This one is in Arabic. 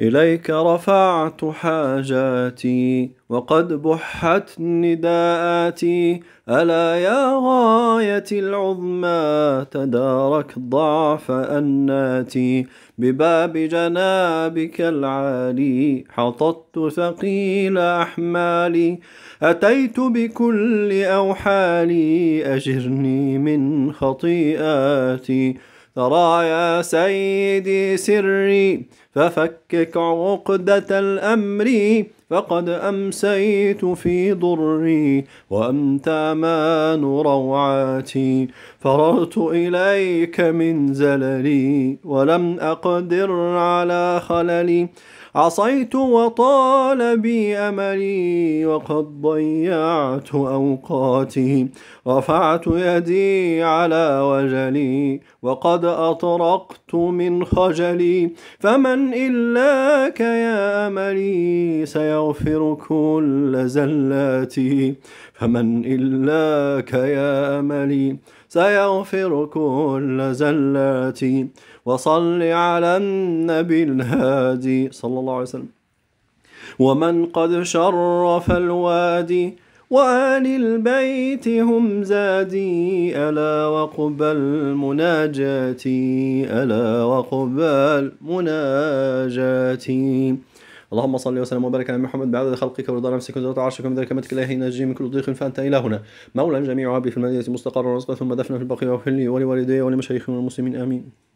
إليك رفعت حاجاتي وقد بحت نداءاتي ألا يا غايتي العظمى تدارك ضعف أناتي بباب جنابك العالي حطت ثقيل أحمالي أتيت بكل أوحالي أجرني من خطيئاتي ترى يا سيدي سري ففكك عقدة الأمر فقد أمسيت في ضري وأمتى ما روعاتي فررت إليك من زللي ولم أقدر على خللي عصيت وطال بي أملي وقد ضيعت أوقاتي رفعت يدي على وجلي وقد أطرقت من خجلي فمن إلاك يا أملي سيرى يغفر كل زلاتي فمن إلاك يا أملي سيغفر كل زلاتي وصل على النبي الهادي صلى الله عليه وسلم ومن قد شرف الوادي وآل البيت هم زادي ألا وقبل مناجاتي ألا وقبل مناجاتي اللهم صل وسلم وبارك على محمد بعد خلقك ورضا نفسك وزرة عرشك ومدى كلمتك الله نجي من كل ضيق فانت الى هنا مولى جميع ابي في المدينه مستقر ورزقا ثم دفنا في البقيع وفي لي ولوالدي ولمشايخنا المسلمين امين